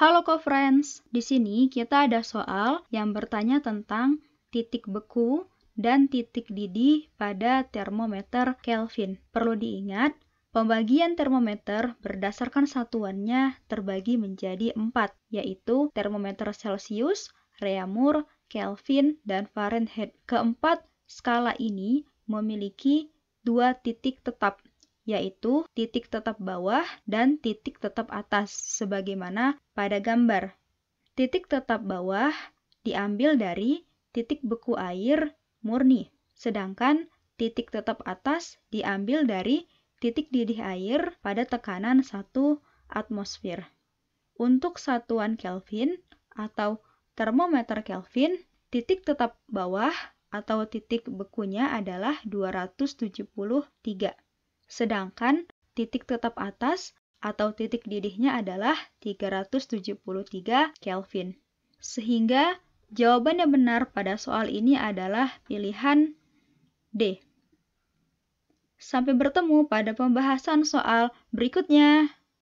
Halo co-friends, di sini kita ada soal yang bertanya tentang titik beku dan titik didih pada termometer Kelvin. Perlu diingat, pembagian termometer berdasarkan satuannya terbagi menjadi empat, yaitu termometer Celsius, Reamur, Kelvin, dan Fahrenheit. Keempat skala ini memiliki dua titik tetap, yaitu titik tetap bawah dan titik tetap atas, sebagaimana pada gambar. Titik tetap bawah diambil dari titik beku air murni, sedangkan titik tetap atas diambil dari titik didih air pada tekanan satu atmosfer. Untuk satuan Kelvin atau termometer Kelvin, titik tetap bawah atau titik bekunya adalah 273. Sedangkan titik tetap atas atau titik didihnya adalah 373 Kelvin. Sehingga jawaban yang benar pada soal ini adalah pilihan D. Sampai bertemu pada pembahasan soal berikutnya.